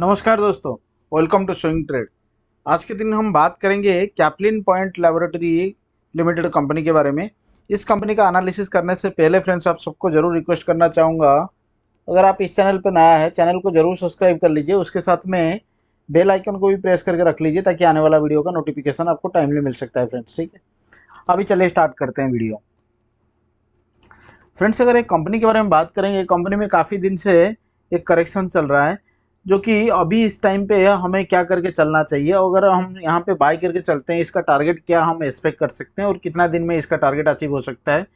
नमस्कार दोस्तों welcome to swing trade आज के दिन हम बात करेंगे Caplin Point laboratory limited company के बारे में इस कंपनी का एनालिसिस करने से पहले फ्रेंड्स आप सबको ज़रूर रिक्वेस्ट करना चाहूँगा अगर आप इस चैनल पर नया है चैनल को ज़रूर सब्सक्राइब कर लीजिए उसके साथ में बेल आइकन को भी प्रेस करके रख लीजिए ताकि आने वाला वीडियो का नोटिफिकेशन आपको टाइमली मिल सकता है फ्रेंड्स ठीक है अभी चलिए स्टार्ट करते हैं वीडियो फ्रेंड्स अगर एक कंपनी के बारे में बात करेंगे कंपनी में काफ़ी दिन से एक करेक्शन चल रहा है जो कि अभी इस टाइम पे हमें क्या करके चलना चाहिए अगर हम यहाँ पे बाय करके चलते हैं इसका टारगेट क्या हम एक्सपेक्ट कर सकते हैं और कितना दिन में इसका टारगेट अचीव हो सकता है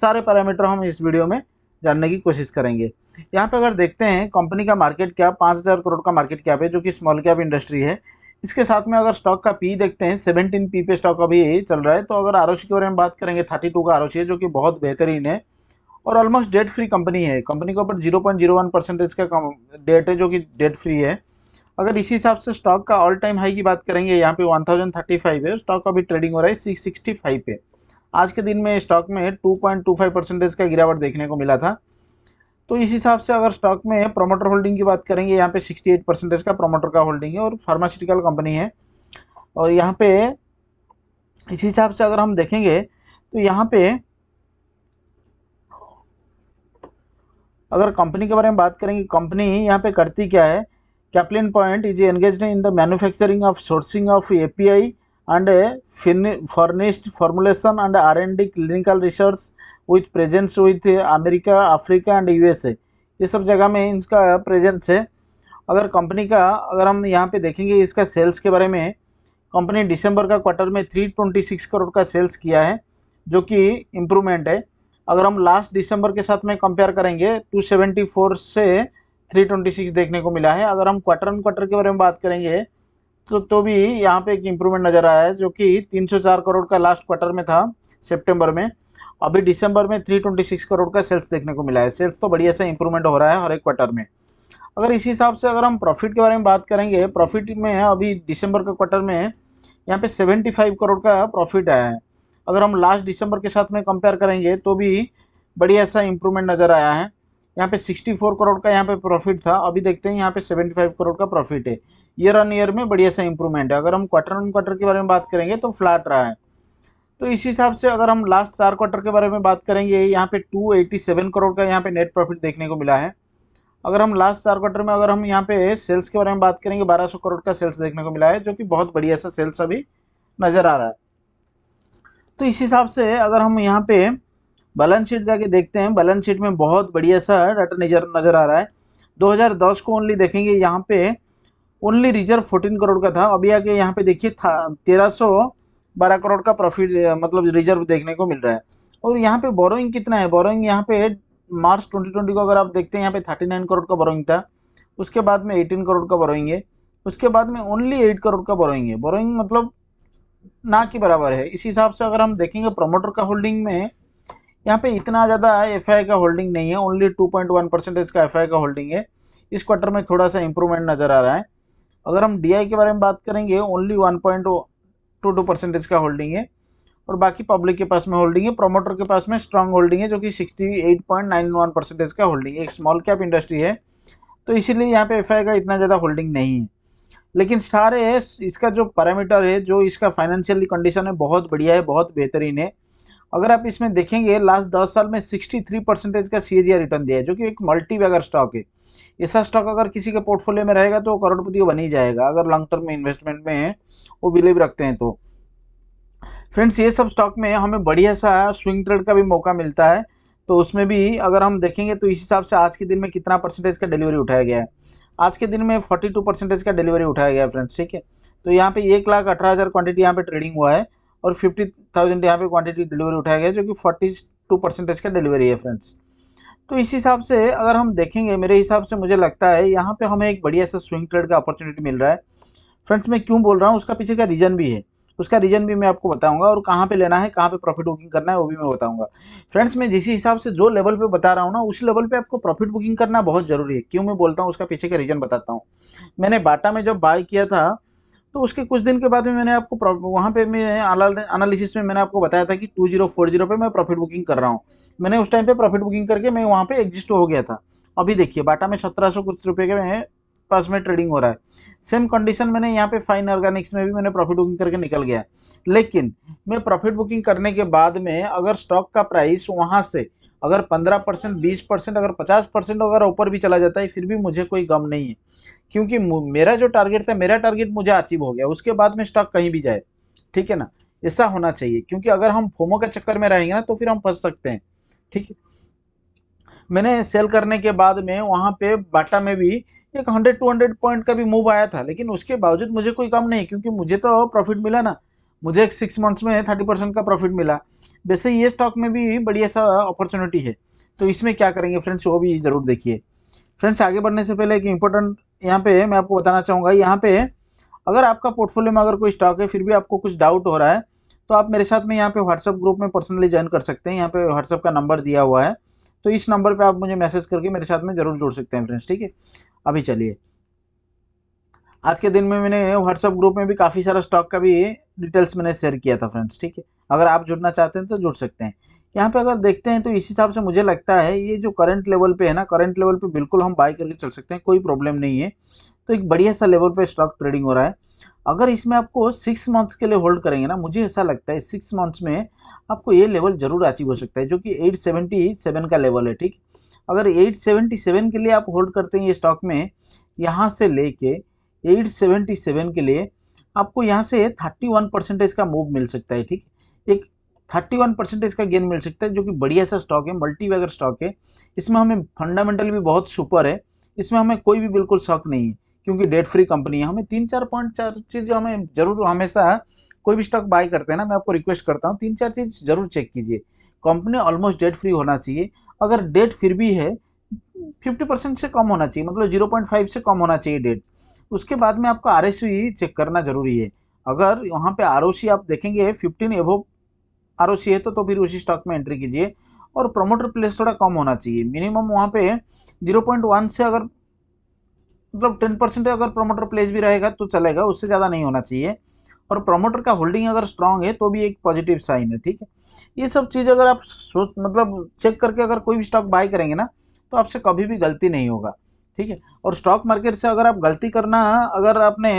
सारे पैरामीटर हम इस वीडियो में जानने की कोशिश करेंगे यहाँ पे अगर देखते हैं कंपनी का मार्केट क्या पाँच हज़ार करोड़ का मार्केट क्या है जो कि स्मॉल कैप इंडस्ट्री है इसके साथ में अगर स्टॉक का पी देखते हैं सेवनटीन पी पे स्टॉक अभी चल रहा है तो अगर आर के बारे में बात करेंगे थर्टी का आर है जो कि बहुत बेहतरीन है और ऑलमोस्ट डेट फ्री कंपनी है कंपनी के ऊपर zero point zero one percentage का डेट है जो कि डेट फ्री है अगर इसी हिसाब से स्टॉक का ऑल टाइम हाई की बात करेंगे यहाँ पे वन थाउजेंड थर्टी फाइव है स्टॉक का भी ट्रेडिंग हो रहा है सिक्स सिक्सटी फाइव पे आज के दिन में स्टॉक में two two point five percentage का गिरावट देखने को मिला था तो इस हिसाब से अगर स्टॉक में प्रोमोटर होल्डिंग की बात करेंगे यहाँ पे एट परसेंटेज का प्रोमोटर का होल्डिंग है और फार्मास्यूटिकल कंपनी है और यहाँ पे इसी हिसाब से अगर हम देखेंगे तो यहाँ पे अगर कंपनी के बारे में बात करेंगे कंपनी यहाँ पे करती क्या है Caplin Point is engage in the manufacturing of sourcing of API and a and R and D clinical research with presence with America Africa and USA ये सब जगह में इसका प्रेजेंस है अगर कंपनी का अगर हम यहाँ पे देखेंगे इसका सेल्स के बारे में कंपनी दिसंबर का क्वार्टर में 326 करोड़ का सेल्स किया है जो कि इम्प्रूवमेंट है अगर हम लास्ट दिसंबर के साथ में कंपेयर करेंगे 274 से 326 देखने को मिला है अगर हम क्वार्टर एंड क्वार्टर के बारे में बात करेंगे तो तो भी यहाँ पे एक इम्प्रूवमेंट नज़र आया है जो कि 304 करोड़ का लास्ट क्वार्टर में था सितंबर में अभी दिसंबर में 326 करोड़ का सेल्स देखने को मिला है सेल्स तो बढ़िया सा इंप्रूवमेंट हो रहा है हर एक क्वार्टर में अगर इस हिसाब से अगर हम प्रॉफिट के बारे में बात करेंगे प्रॉफिट में अभी दिसंबर के क्वार्टर में यहाँ पे सेवेंटी करोड़ का प्रॉफिट आया है अगर हम लास्ट दिसंबर के साथ में कंपेयर करेंगे तो भी बढ़िया ऐसा इंप्रूवमेंट नज़र आया है यहाँ पे 64 करोड़ का यहाँ पे प्रॉफिट था अभी देखते हैं यहाँ पे 75 करोड़ का प्रॉफिट है ईयर ऑन ईयर में बढ़िया सा इंप्रूवमेंट है अगर हम क्वार्टर ऑन क्वार्टर के बारे में बात करेंगे तो फ्लैट रहा है तो इस हिसाब से अगर हम लास्ट चार क्वार्टर के बारे में बात करेंगे यहाँ पे 287 करोड़ का यहाँ पे नेट प्रॉफिट देखने को मिला है अगर हम लास्ट चार क्वार्टर में अगर हम यहाँ पे सेल्स के बारे में बात करेंगे बारह करोड़ का सेल्स देखने को मिला है जो कि बहुत बढ़िया सा सेल्स अभी नज़र आ रहा है तो इस हिसाब से अगर हम यहाँ पे बैलेंस शीट जाके देखते हैं बैलेंस शीट में बहुत बढ़िया सा डाटा नजर नज़र आ रहा है 2010 को ओनली देखेंगे यहाँ पे ओनली रिजर्व 14 करोड़ का था अभी आके यहाँ पे देखिए था तेरह करोड़ का प्रॉफिट मतलब रिजर्व देखने को मिल रहा है और यहाँ पे बोरोइंग कितना है बोरोइंग यहाँ पे मार्च 2020 को अगर आप देखते हैं यहाँ पे 39 करोड़ का बोरोइंग था उसके बाद में 18 करोड़ का बोरोइंग है उसके बाद में ओनली 8 करोड़ का बोरोइंग है बोरोइंग मतलब ना के बराबर है इसी हिसाब से अगर हम देखेंगे प्रोमोटर का होल्डिंग में यहाँ पे इतना ज़्यादा एफ का होल्डिंग नहीं है only two point one percentage का एफ का होल्डिंग है इस क्वार्टर में थोड़ा सा इंप्रूवमेंट नज़र आ रहा है अगर हम डी के बारे में बात करेंगे only one point two two percentage का होल्डिंग है और बाकी पब्लिक के पास में होल्डिंग है प्रोमोटर के पास में स्ट्रांग होल्डिंग है जो कि sixty eight point nine one percentage का होल्डिंग एक स्मॉल कैप इंडस्ट्री है तो इसीलिए यहाँ पे एफ का इतना ज़्यादा होल्डिंग नहीं है लेकिन सारे इसका जो पैरामीटर है जो इसका फाइनेंशियल कंडीशन है बहुत बढ़िया है बहुत बेहतरीन है अगर आप इसमें देखेंगे लास्ट दस साल में सिक्सटी थ्री परसेंटेज का सी रिटर्न दिया है जो कि एक मल्टी वैगर स्टॉक है ऐसा स्टॉक अगर किसी के पोर्टफोलियो में रहेगा तो करोड़पति बन ही जाएगा अगर लॉन्ग टर्म में इन्वेस्टमेंट में है वो बिलीव रखते हैं तो फ्रेंड्स ये सब स्टॉक में हमें बढ़िया सा स्विंग ट्रेड का भी मौका मिलता है तो उसमें भी अगर हम देखेंगे तो इस हिसाब से आज के दिन में कितना परसेंटेज का डिलीवरी उठाया गया है आज के दिन में 42 परसेंटेज का डिलीवरी उठाया गया फ्रेंड्स ठीक है तो यहाँ पे एक लाख अठारह हज़ार क्वान्टिटी यहाँ पे ट्रेडिंग हुआ है और फिफ्टी थाउजेंड यहाँ पे क्वांटिटी डिलीवरी उठाया गया जो कि फोर्टी टू परसेंटेज का डिलीवरी है फ्रेंड्स तो इस हिसाब से अगर हम देखेंगे मेरे हिसाब से मुझे लगता है यहाँ पर हमें एक बढ़िया सा स्विंग ट्रेड का अपॉर्चुनिटी मिल रहा है फ्रेंड्स मैं क्यों बोल रहा हूँ उसका पीछे का रीज़न भी है उसका रीजन भी मैं आपको बताऊंगा और कहाँ पे लेना है कहाँ पे प्रॉफिट बुकिंग करना है वो भी मैं बताऊंगा फ्रेंड्स मैं जिस हिसाब से जो लेवल पे बता रहा हूँ ना उस लेवल पे आपको प्रॉफिट बुकिंग करना बहुत ज़रूरी है क्यों मैं बोलता हूँ उसका पीछे का रीजन बताता हूँ मैंने बाटा में जब बाय किया था तो उसके कुछ दिन के बाद में मैंने आपको वहाँ पे मैं एनालिसिस में मैंने आपको बताया था कि टू जीरो फोर जीरो पे मैं प्रॉफिट बुकिंग कर रहा हूँ मैंने उस टाइम पे प्रॉफिट बुकिंग करके मैं वहाँ पे एग्जिस्ट हो गया था अभी देखिए बाटा में सत्रह सौ कुछ रुपये के मैं पास में ट्रेडिंग हो रहा है सेम कंडीशन मैंने यहाँ पे फाइन ऑर्गेनिक्स में भी मैंने प्रॉफिट बुकिंग करके निकल गया लेकिन मैं प्रॉफिट बुकिंग करने के बाद में अगर स्टॉक का प्राइस वहाँ से अगर पंद्रह परसेंट बीस परसेंट अगर पचास परसेंट अगर ऊपर भी चला जाता है फिर भी मुझे कोई गम नहीं है क्योंकि मेरा जो टारगेट था मेरा टारगेट मुझे अचीव हो गया उसके बाद में स्टॉक कहीं भी जाए ठीक है ना ऐसा होना चाहिए क्योंकि अगर हम फोमो के चक्कर में रहेंगे ना तो फिर हम फंस सकते हैं ठीक है मैंने सेल करने के बाद में वहाँ पे बाटा में भी एक हंड्रेड टू हंड्रेड पॉइंट का भी मूव आया था लेकिन उसके बावजूद मुझे कोई कम नहीं क्योंकि मुझे तो प्रॉफिट मिला ना मुझे एक सिक्स मंथ्स में थर्टी परसेंट का प्रॉफिट मिला वैसे ये स्टॉक में भी बढ़िया सा अपॉर्चुनिटी है तो इसमें क्या करेंगे फ्रेंड्स वो भी ज़रूर देखिए फ्रेंड्स आगे बढ़ने से पहले एक इंपॉर्टेंट यहाँ पे मैं आपको बताना चाहूँगा यहाँ पे अगर आपका पोर्टफोलियो में अगर कोई स्टॉक है फिर भी आपको कुछ डाउट हो रहा है तो आप मेरे साथ में यहाँ पे व्हाट्सअप ग्रुप में पर्सनली ज्वाइन कर सकते हैं यहाँ पे व्हाट्सअप का नंबर दिया हुआ है तो इस नंबर पे आप मुझे मैसेज करके मेरे साथ में ज़रूर जुड़ सकते हैं फ्रेंड्स ठीक है अभी चलिए आज के दिन में मैंने व्हाट्सअप ग्रुप में भी काफ़ी सारा स्टॉक का भी डिटेल्स मैंने शेयर किया था फ्रेंड्स ठीक है अगर आप जुड़ना चाहते हैं तो जुड़ सकते हैं यहाँ पे अगर देखते हैं तो इस हिसाब से मुझे लगता है ये जो करंट लेवल पे है ना करंट लेवल पे बिल्कुल हम बाय करके चल सकते हैं कोई प्रॉब्लम नहीं है तो एक बढ़िया सा लेवल पर स्टॉक ट्रेडिंग हो रहा है अगर इसमें आपको सिक्स मंथ्स के लिए होल्ड करेंगे ना मुझे ऐसा लगता है सिक्स मंथ्स में आपको ये लेवल जरूर अचीव हो सकता है जो कि एट सेवेंटी सेवन का लेवल है ठीक अगर एट सेवेंटी सेवन के लिए आप होल्ड करते हैं ये स्टॉक में यहाँ से लेके एट सेवेंटी सेवन के लिए आपको यहाँ से थर्टी वन परसेंटेज का मूव मिल सकता है ठीक एक थर्टी वन परसेंटेज का गेन मिल सकता है जो कि बढ़िया सा स्टॉक है मल्टी वैगर स्टॉक है इसमें हमें फंडामेंटल भी बहुत सुपर है इसमें हमें कोई भी बिल्कुल शौक नहीं है क्योंकि डेट फ्री कंपनी है हमें तीन चार पॉइंट चार चीज़ हमें जरूर हमेशा कोई भी स्टॉक बाय करते हैं ना मैं आपको रिक्वेस्ट करता हूँ तीन चार चीज़ जरूर चेक कीजिए कंपनी ऑलमोस्ट डेट फ्री होना चाहिए अगर डेट फिर भी है फिफ्टी परसेंट से कम होना चाहिए मतलब जीरो पॉइंट फाइव से कम होना चाहिए डेट उसके बाद में आपको आर एस चेक करना जरूरी है अगर वहाँ पे आर आप देखेंगे फिफ्टीन एवो आर है तो, तो फिर उसी स्टॉक में एंट्री कीजिए और प्रोमोटर प्लेस थोड़ा कम होना चाहिए मिनिमम वहाँ पे 0.1 से अगर मतलब टेन परसेंट अगर प्रमोटर प्लेज भी रहेगा तो चलेगा उससे ज़्यादा नहीं होना चाहिए और प्रमोटर का होल्डिंग अगर स्ट्रांग है तो भी एक पॉजिटिव साइन है ठीक है ये सब चीज़ अगर आप सोच मतलब चेक करके अगर कोई भी स्टॉक बाय करेंगे ना तो आपसे कभी भी गलती नहीं होगा ठीक है और स्टॉक मार्केट से अगर आप गलती करना अगर आपने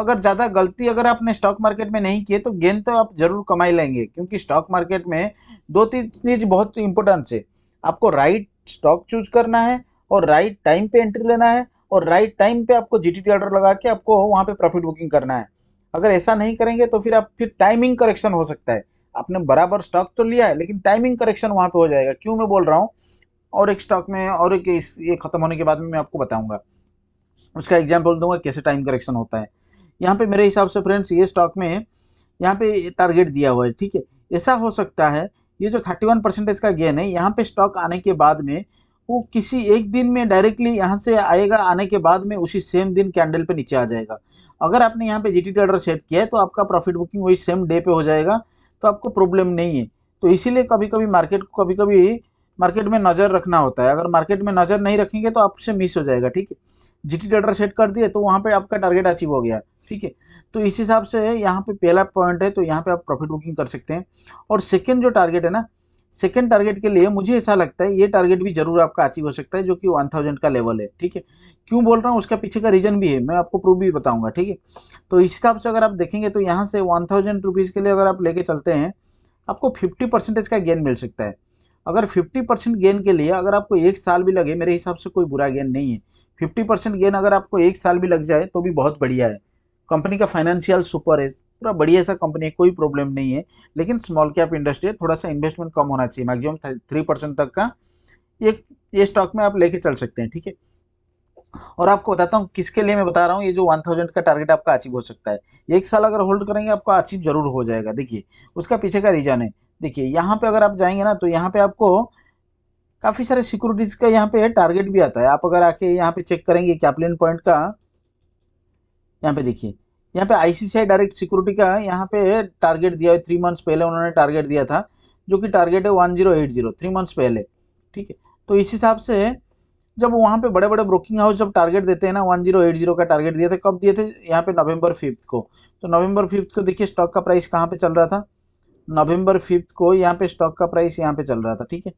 अगर ज़्यादा गलती अगर आपने स्टॉक मार्केट में नहीं किए तो गेन तो आप जरूर कमाई लेंगे क्योंकि स्टॉक मार्केट में दो तीन चीज़ बहुत इंपॉर्टेंट है आपको राइट स्टॉक चूज करना है और राइट टाइम पे एंट्री लेना है और राइट टाइम पे आपको जी टी ऑर्डर लगा के आपको वहाँ पे प्रॉफिट बुकिंग करना है अगर ऐसा नहीं करेंगे तो फिर आप फिर टाइमिंग करेक्शन हो सकता है आपने बराबर स्टॉक तो लिया है लेकिन टाइमिंग करेक्शन वहाँ पर हो जाएगा क्यों मैं बोल रहा हूँ और एक स्टॉक में और एक ये ख़त्म होने के बाद में मैं आपको बताऊँगा उसका एग्जाम्पल दूंगा कैसे टाइम करेक्शन होता है यहाँ पे मेरे हिसाब से फ्रेंड्स ये स्टॉक में यहाँ पे टारगेट दिया हुआ है ठीक है ऐसा हो सकता है ये जो थर्टी वन परसेंटेज का गेन है यहाँ पे स्टॉक आने के बाद में वो किसी एक दिन में डायरेक्टली यहाँ से आएगा आने के बाद में उसी सेम दिन कैंडल पे नीचे आ जाएगा अगर आपने यहाँ पे टी ऑर्डर सेट किया है तो आपका प्रॉफिट बुकिंग वही सेम डे पे हो जाएगा तो आपको प्रॉब्लम नहीं है तो इसीलिए कभी कभी मार्केट को कभी कभी मार्केट में नज़र रखना होता है अगर मार्केट में नज़र नहीं रखेंगे तो आपसे मिस हो जाएगा ठीक है जीटीटी ऑर्डर सेट कर दिए तो वहाँ पर आपका टारगेट अचीव हो गया ठीक है तो इस हिसाब से यहाँ पे पहला पॉइंट है तो यहाँ पे आप प्रॉफिट बुकिंग कर सकते हैं और सेकेंड जो टारगेट है ना सेकेंड टारगेट के लिए मुझे ऐसा लगता है ये टारगेट भी जरूर आपका अचीव हो सकता है जो कि वन थाउजेंड का लेवल है ठीक है क्यों बोल रहा हूँ उसका पीछे का रीजन भी है मैं आपको प्रूफ भी बताऊंगा ठीक है तो इस हिसाब से अगर आप देखेंगे तो यहाँ से वन थाउजेंड रुपीज़ के लिए अगर आप लेके चलते हैं आपको फिफ्टी परसेंटेज का गेन मिल सकता है अगर फिफ्टी परसेंट गेन के लिए अगर आपको एक साल भी लगे मेरे हिसाब से कोई बुरा गेन नहीं है फिफ्टी परसेंट गेन अगर आपको एक साल भी लग जाए तो भी बहुत बढ़िया है कंपनी का फाइनेंशियल सुपर है पूरा बढ़िया सा कंपनी है कोई प्रॉब्लम नहीं है लेकिन स्मॉल कैप इंडस्ट्री है थोड़ा सा इन्वेस्टमेंट कम होना चाहिए मैक्सिमम थ्री परसेंट तक का एक ये स्टॉक में आप लेके चल सकते हैं ठीक है और आपको बताता हूँ किसके लिए मैं बता रहा हूँ ये जो वन थाउजेंड का टारगेट आपका अचीव हो सकता है एक साल अगर होल्ड करेंगे आपका अचीव जरूर हो जाएगा देखिए उसका पीछे का रीजन है देखिए यहाँ पे अगर आप जाएंगे ना तो यहाँ पे आपको काफ़ी सारे सिक्योरिटीज़ का यहाँ पे टारगेट भी आता है आप अगर आके यहाँ पे चेक करेंगे कैपलिन पॉइंट का यहाँ पे देखिए यहाँ पे आईसीसीआई डायरेक्ट सिक्योरिटी का यहाँ पे टारगेट दिया है थ्री मंथ्स पहले उन्होंने टारगेट दिया था जो कि टारगेट है one zero eight zero three months पहले ठीक है तो इस हिसाब से जब वहाँ पे बड़े बड़े ब्रोकिंग हाउस जब टारगेट देते हैं ना वन जीरो एट जीरो का टारगेट दिया था कब दिए थे यहाँ पे नवंबर फिफ्थ को तो नवंबर फिफ्थ को देखिए स्टॉक का प्राइस कहाँ पे चल रहा था नवंबर फिफ्थ को यहाँ पे स्टॉक का प्राइस यहाँ पे चल रहा था ठीक है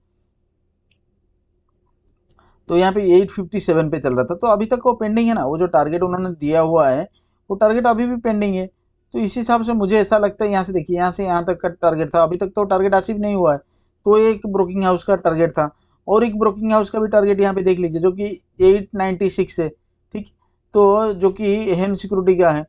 तो यहाँ पे एट फिफ्टी सेवन पे चल रहा था तो अभी तक वो पेंडिंग है ना वो जो टारगेट उन्होंने दिया हुआ है वो टारगेट अभी भी पेंडिंग है तो इस हिसाब से मुझे ऐसा लगता है यहाँ से देखिए यहाँ से यहाँ तक का टारगेट था अभी तक तो टारगेट अचीव नहीं हुआ है तो एक ब्रोकिंग हाउस का टारगेट था और एक ब्रोकिंग हाउस का भी टारगेट यहाँ पे देख लीजिए जो कि 896 है ठीक तो जो कि हेम सिक्योरिटी का है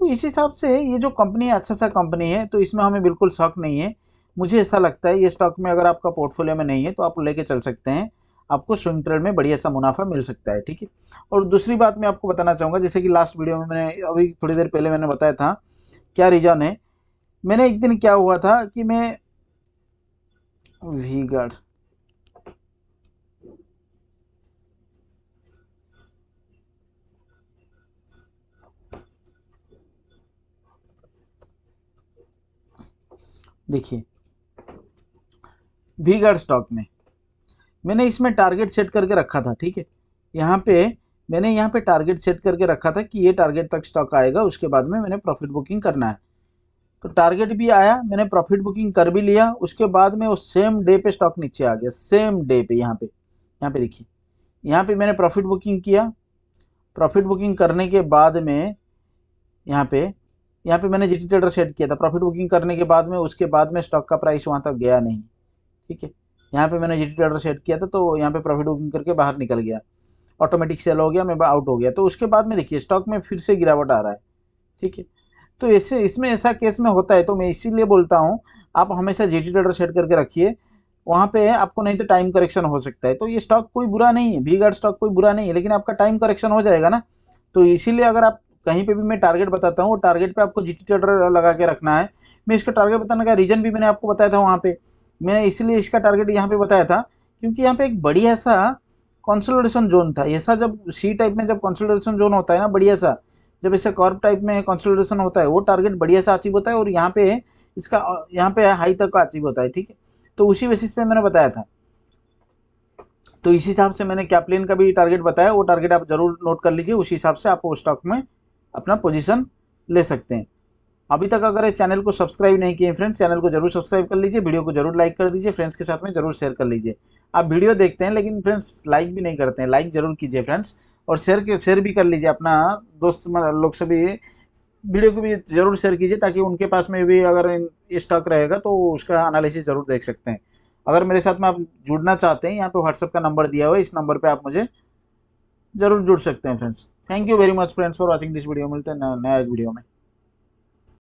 तो इस हिसाब से ये जो कंपनी है अच्छा सा कंपनी है तो इसमें हमें बिल्कुल शक नहीं है मुझे ऐसा लगता है ये स्टॉक में अगर आपका पोर्टफोलियो में नहीं है तो आप लेके चल सकते हैं आपको स्विंग ट्रेड में बढ़िया सा मुनाफा मिल सकता है ठीक है और दूसरी बात मैं आपको बताना चाहूँगा जैसे कि लास्ट वीडियो में मैंने अभी थोड़ी देर पहले मैंने बताया था क्या रीजन है मैंने एक दिन क्या हुआ था कि मैं वीगढ़ देखिए भीगढ़ स्टॉक में मैंने इसमें टारगेट सेट करके रखा था ठीक है यहाँ पे मैंने यहाँ पे टारगेट सेट करके रखा था कि ये टारगेट तक स्टॉक आएगा उसके बाद में मैंने प्रॉफिट बुकिंग करना है तो टारगेट भी आया मैंने प्रॉफिट बुकिंग कर भी लिया उसके बाद में वो सेम डे पे स्टॉक नीचे आ गया सेम डे पे यहाँ पे यहाँ पे देखिए यहाँ पे मैंने प्रॉफिट बुकिंग किया प्रॉफिट बुकिंग करने के बाद में यहाँ पे यहाँ पे मैंने जी ट्रेडर सेट किया था प्रॉफिट बुकिंग करने के बाद में उसके बाद में स्टॉक का प्राइस वहाँ तक गया नहीं ठीक है यहाँ पे मैंने जी टी ऑर्डर सेट किया था तो यहाँ पे प्रॉफिट बुकिंग करके बाहर निकल गया ऑटोमेटिक सेल हो गया मैं आउट हो गया तो उसके बाद में देखिए स्टॉक में फिर से गिरावट आ रहा है ठीक है तो ऐसे इसमें ऐसा केस में होता है तो मैं इसीलिए बोलता हूँ आप हमेशा जी टी ऑर्डर सेट करके रखिए वहाँ पे आपको नहीं तो टाइम करेक्शन हो सकता है तो ये स्टॉक कोई बुरा नहीं है भीगढ़ स्टॉक कोई बुरा नहीं है लेकिन आपका टाइम करेक्शन हो जाएगा ना तो इसीलिए अगर आप कहीं पे भी मैं टारगेट बताता हूँ वो टारगेट पे आपको जी टी लगा के रखना है मैं इसका टारगेट बताने का रीज़न भी मैंने आपको बताया था वहाँ पे मैंने इसलिए इसका टारगेट यहाँ पे बताया था क्योंकि यहाँ पे एक बढ़िया सा कंसोलिडेशन जोन था ऐसा जब सी टाइप में जब कंसोलिडेशन जोन होता है ना बढ़िया सा जब ऐसे कॉर्प टाइप में कंसोलिडेशन होता है वो टारगेट बढ़िया सा अचीव होता है और यहाँ पे इसका यहाँ पे हाई तक का अचीव होता है ठीक है तो उसी बेसिस पे मैंने बताया था तो इसी हिसाब से मैंने कैप्लिन का भी टारगेट बताया वो टारगेट आप जरूर नोट कर लीजिए उसी हिसाब से आप वो स्टॉक में अपना पोजिशन ले सकते हैं अभी तक अगर इस चैनल को सब्सक्राइब नहीं किए फ्रेंड्स चैनल को जरूर सब्सक्राइब कर लीजिए वीडियो को जरूर लाइक कर दीजिए फ्रेंड्स के साथ में जरूर शेयर कर लीजिए आप वीडियो देखते हैं लेकिन फ्रेंड्स लाइक भी नहीं करते हैं लाइक जरूर कीजिए फ्रेंड्स और शेयर के शेयर भी कर लीजिए अपना दोस्त लोग से भी वीडियो को भी जरूर शेयर कीजिए ताकि उनके पास में भी अगर स्टॉक रहेगा तो उसका एनालिसिस जरूर देख सकते हैं अगर मेरे साथ में आप जुड़ना चाहते हैं यहाँ पे व्हाट्सअप का नंबर दिया हुआ है इस नंबर पे आप मुझे जरूर जुड़ सकते हैं friends thank you very much friends for watching this video मिलते हैं नया वीडियो में